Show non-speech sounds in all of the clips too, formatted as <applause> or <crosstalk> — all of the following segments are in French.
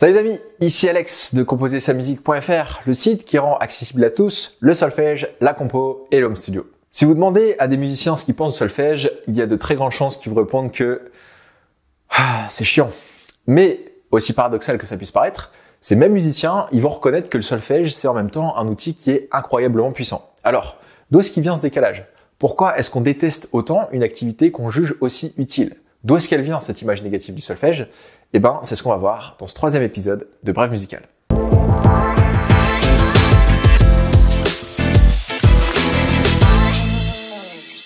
Salut les amis, ici Alex de composersamusique.fr, le site qui rend accessible à tous le solfège, la compo et l'home studio. Si vous demandez à des musiciens ce qu'ils pensent du solfège, il y a de très grandes chances qu'ils vous répondent que ah, c'est chiant. Mais aussi paradoxal que ça puisse paraître, ces mêmes musiciens, ils vont reconnaître que le solfège, c'est en même temps un outil qui est incroyablement puissant. Alors, d'où est-ce qui vient ce décalage Pourquoi est-ce qu'on déteste autant une activité qu'on juge aussi utile D'où est-ce qu'elle vient cette image négative du solfège Eh ben, c'est ce qu'on va voir dans ce troisième épisode de Brève musicale.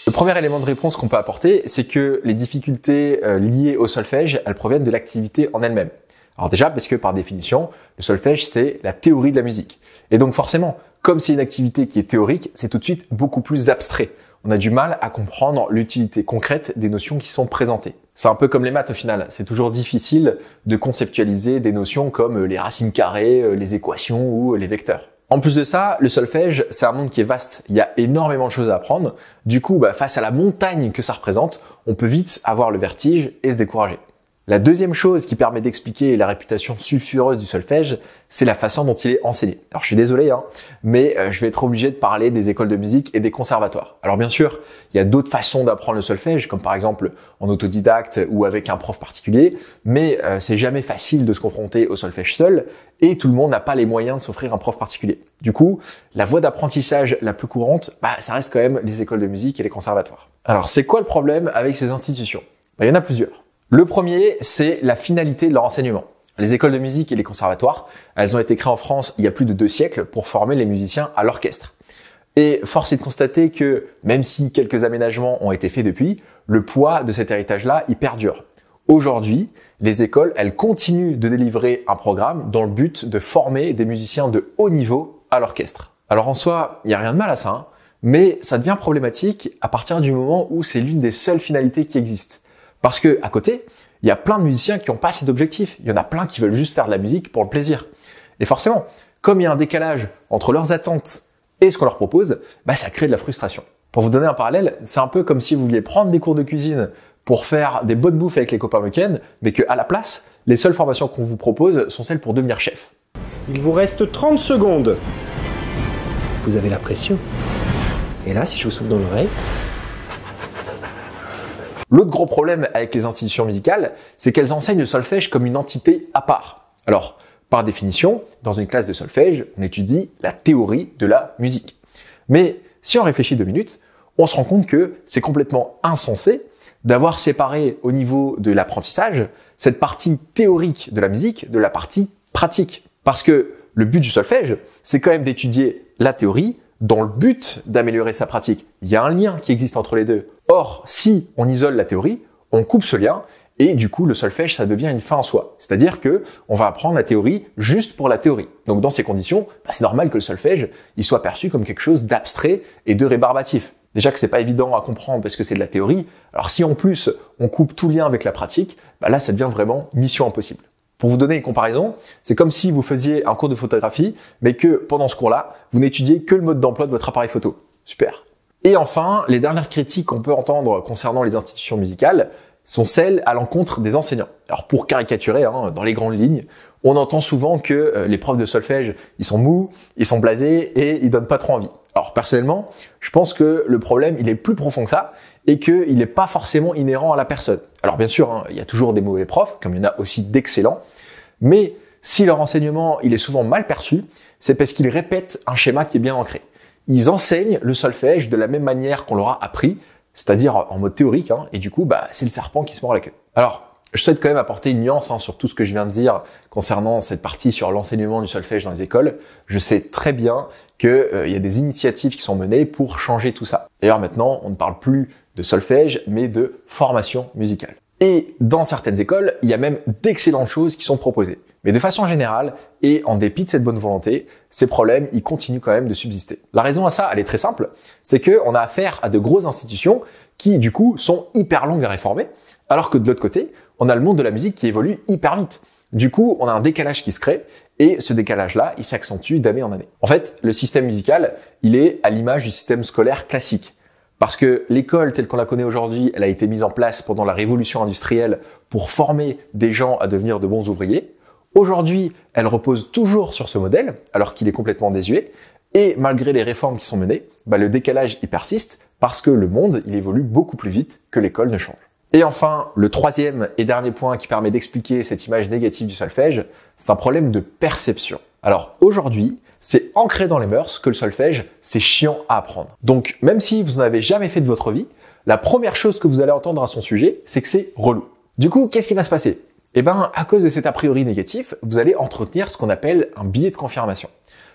Le premier élément de réponse qu'on peut apporter, c'est que les difficultés euh, liées au solfège, elles proviennent de l'activité en elle-même. Alors déjà, parce que par définition, le solfège, c'est la théorie de la musique. Et donc forcément, comme c'est une activité qui est théorique, c'est tout de suite beaucoup plus abstrait. On a du mal à comprendre l'utilité concrète des notions qui sont présentées. C'est un peu comme les maths au final. C'est toujours difficile de conceptualiser des notions comme euh, les racines carrées, euh, les équations ou euh, les vecteurs. En plus de ça, le solfège, c'est un monde qui est vaste. Il y a énormément de choses à apprendre. Du coup, bah, face à la montagne que ça représente, on peut vite avoir le vertige et se décourager. La deuxième chose qui permet d'expliquer la réputation sulfureuse du solfège, c'est la façon dont il est enseigné. Alors je suis désolé, hein, mais euh, je vais être obligé de parler des écoles de musique et des conservatoires. Alors bien sûr, il y a d'autres façons d'apprendre le solfège, comme par exemple en autodidacte ou avec un prof particulier, mais euh, c'est jamais facile de se confronter au solfège seul, et tout le monde n'a pas les moyens de s'offrir un prof particulier. Du coup, la voie d'apprentissage la plus courante, bah, ça reste quand même les écoles de musique et les conservatoires. Alors c'est quoi le problème avec ces institutions bah, Il y en a plusieurs. Le premier, c'est la finalité de leur enseignement. Les écoles de musique et les conservatoires, elles ont été créées en France il y a plus de deux siècles pour former les musiciens à l'orchestre. Et force est de constater que, même si quelques aménagements ont été faits depuis, le poids de cet héritage-là, y perdure. Aujourd'hui, les écoles, elles continuent de délivrer un programme dans le but de former des musiciens de haut niveau à l'orchestre. Alors en soi, il n'y a rien de mal à ça, hein, mais ça devient problématique à partir du moment où c'est l'une des seules finalités qui existent. Parce que à côté, il y a plein de musiciens qui n'ont pas cet objectif. Il y en a plein qui veulent juste faire de la musique pour le plaisir. Et forcément, comme il y a un décalage entre leurs attentes et ce qu'on leur propose, bah, ça crée de la frustration. Pour vous donner un parallèle, c'est un peu comme si vous vouliez prendre des cours de cuisine pour faire des bonnes bouffes avec les copains week mais que à la place, les seules formations qu'on vous propose sont celles pour devenir chef. Il vous reste 30 secondes. Vous avez la pression. Et là, si je vous souffle dans l'oreille, L'autre gros problème avec les institutions musicales, c'est qu'elles enseignent le solfège comme une entité à part. Alors, par définition, dans une classe de solfège, on étudie la théorie de la musique. Mais si on réfléchit deux minutes, on se rend compte que c'est complètement insensé d'avoir séparé au niveau de l'apprentissage cette partie théorique de la musique de la partie pratique. Parce que le but du solfège, c'est quand même d'étudier la théorie dans le but d'améliorer sa pratique. Il y a un lien qui existe entre les deux. Or, si on isole la théorie, on coupe ce lien et du coup le solfège ça devient une fin en soi. C'est-à-dire que on va apprendre la théorie juste pour la théorie. Donc dans ces conditions, bah, c'est normal que le solfège il soit perçu comme quelque chose d'abstrait et de rébarbatif. Déjà que c'est pas évident à comprendre parce que c'est de la théorie. Alors si en plus on coupe tout lien avec la pratique, bah, là ça devient vraiment mission impossible. Pour vous donner une comparaison, c'est comme si vous faisiez un cours de photographie, mais que pendant ce cours-là, vous n'étudiez que le mode d'emploi de votre appareil photo. Super. Et enfin, les dernières critiques qu'on peut entendre concernant les institutions musicales sont celles à l'encontre des enseignants. Alors pour caricaturer, hein, dans les grandes lignes, on entend souvent que euh, les profs de solfège, ils sont mous, ils sont blasés et ils donnent pas trop envie. Alors personnellement, je pense que le problème, il est plus profond que ça et qu'il n'est pas forcément inhérent à la personne. Alors bien sûr, hein, il y a toujours des mauvais profs, comme il y en a aussi d'excellents, mais si leur enseignement, il est souvent mal perçu, c'est parce qu'ils répètent un schéma qui est bien ancré. Ils enseignent le solfège de la même manière qu'on l'aura appris, c'est-à-dire en mode théorique, hein, et du coup, bah, c'est le serpent qui se mord la queue. Alors, je souhaite quand même apporter une nuance hein, sur tout ce que je viens de dire concernant cette partie sur l'enseignement du solfège dans les écoles. Je sais très bien qu'il euh, y a des initiatives qui sont menées pour changer tout ça. D'ailleurs maintenant, on ne parle plus de solfège, mais de formation musicale. Et dans certaines écoles, il y a même d'excellentes choses qui sont proposées. Mais de façon générale, et en dépit de cette bonne volonté, ces problèmes, ils continuent quand même de subsister. La raison à ça, elle est très simple, c'est qu'on a affaire à de grosses institutions qui, du coup, sont hyper longues à réformer, alors que de l'autre côté, on a le monde de la musique qui évolue hyper vite. Du coup, on a un décalage qui se crée, et ce décalage-là, il s'accentue d'année en année. En fait, le système musical, il est à l'image du système scolaire classique. Parce que l'école telle qu'on la connaît aujourd'hui, elle a été mise en place pendant la révolution industrielle pour former des gens à devenir de bons ouvriers. Aujourd'hui, elle repose toujours sur ce modèle, alors qu'il est complètement désuet. Et malgré les réformes qui sont menées, bah, le décalage y persiste parce que le monde, il évolue beaucoup plus vite que l'école ne change. Et enfin, le troisième et dernier point qui permet d'expliquer cette image négative du solfège, c'est un problème de perception. Alors aujourd'hui, c'est ancré dans les mœurs que le solfège, c'est chiant à apprendre. Donc, même si vous n'en avez jamais fait de votre vie, la première chose que vous allez entendre à son sujet, c'est que c'est relou. Du coup, qu'est-ce qui va se passer Eh ben, à cause de cet a priori négatif, vous allez entretenir ce qu'on appelle un billet de confirmation.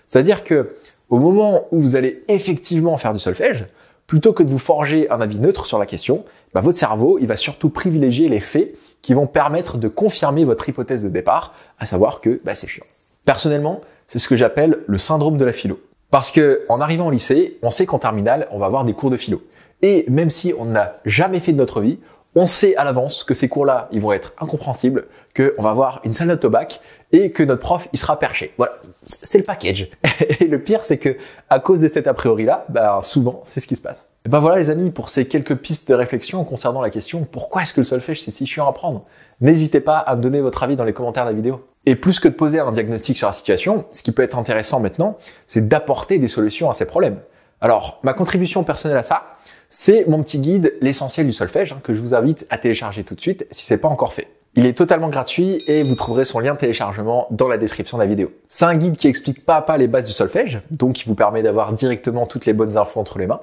C'est-à-dire que au moment où vous allez effectivement faire du solfège, plutôt que de vous forger un avis neutre sur la question, eh ben, votre cerveau, il va surtout privilégier les faits qui vont permettre de confirmer votre hypothèse de départ, à savoir que bah, c'est chiant. Personnellement, c'est ce que j'appelle le syndrome de la philo. Parce que en arrivant au lycée, on sait qu'en terminale, on va avoir des cours de philo. Et même si on n'a jamais fait de notre vie, on sait à l'avance que ces cours-là, ils vont être incompréhensibles, qu'on va avoir une salle de tabac et que notre prof, il sera perché. Voilà, c'est le package. <laughs> Et le pire, c'est que à cause de cet a priori-là, ben, souvent, c'est ce qui se passe. bah voilà les amis pour ces quelques pistes de réflexion concernant la question pourquoi est-ce que le solfège c'est si chiant à prendre N'hésitez pas à me donner votre avis dans les commentaires de la vidéo. Et plus que de poser un diagnostic sur la situation, ce qui peut être intéressant maintenant, c'est d'apporter des solutions à ces problèmes. Alors, ma contribution personnelle à ça, c'est mon petit guide L'essentiel du solfège hein, que je vous invite à télécharger tout de suite si ce c'est pas encore fait. Il est totalement gratuit et vous trouverez son lien de téléchargement dans la description de la vidéo. C'est un guide qui explique pas à pas les bases du solfège, donc qui vous permet d'avoir directement toutes les bonnes infos entre les mains.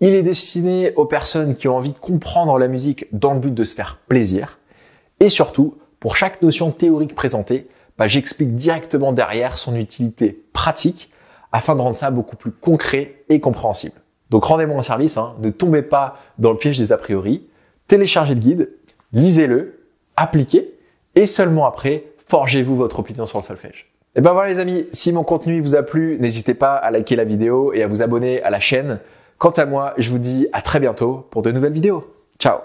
Il est destiné aux personnes qui ont envie de comprendre la musique dans le but de se faire plaisir et surtout pour chaque notion théorique présentée, bah, j'explique directement derrière son utilité pratique afin de rendre ça beaucoup plus concret et compréhensible. Donc rendez-moi en service, hein. ne tombez pas dans le piège des a priori, téléchargez le guide, lisez-le, appliquez et seulement après, forgez-vous votre opinion sur le solfège. Et ben voilà les amis, si mon contenu vous a plu, n'hésitez pas à liker la vidéo et à vous abonner à la chaîne. Quant à moi, je vous dis à très bientôt pour de nouvelles vidéos. Ciao